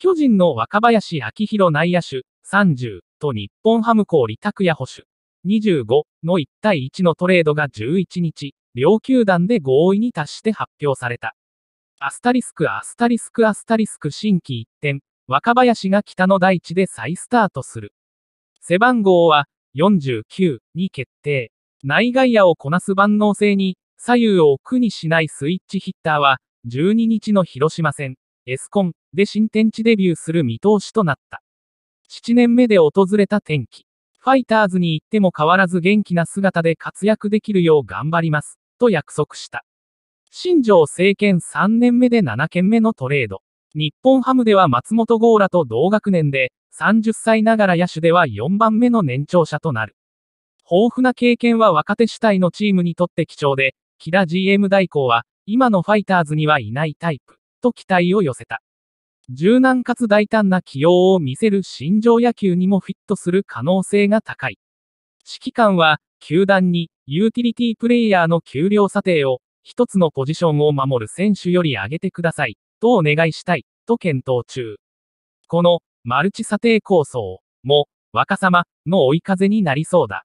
巨人の若林明宏内野手30と日本ハムコーリ拓也捕手25の1対1のトレードが11日、両球団で合意に達して発表された。アスタリスクアスタリスクアスタリスク新規一点、若林が北の大地で再スタートする。背番号は49に決定。内外野をこなす万能性に左右を奥にしないスイッチヒッターは12日の広島戦、エスコンで新天地デビューする見通しとなった。7年目で訪れた天気。ファイターズに行っても変わらず元気な姿で活躍できるよう頑張ります、と約束した。新庄政権3年目で7件目のトレード。日本ハムでは松本剛らと同学年で、30歳ながら野手では4番目の年長者となる。豊富な経験は若手主体のチームにとって貴重で、木田 GM 代行は、今のファイターズにはいないタイプ。と期待を寄せた。柔軟かつ大胆な起用を見せる新庄野球にもフィットする可能性が高い。指揮官は、球団にユーティリティプレイヤーの給料査定を、一つのポジションを守る選手より上げてください、とお願いしたい、と検討中。この、マルチ査定構想も、若様の追い風になりそうだ。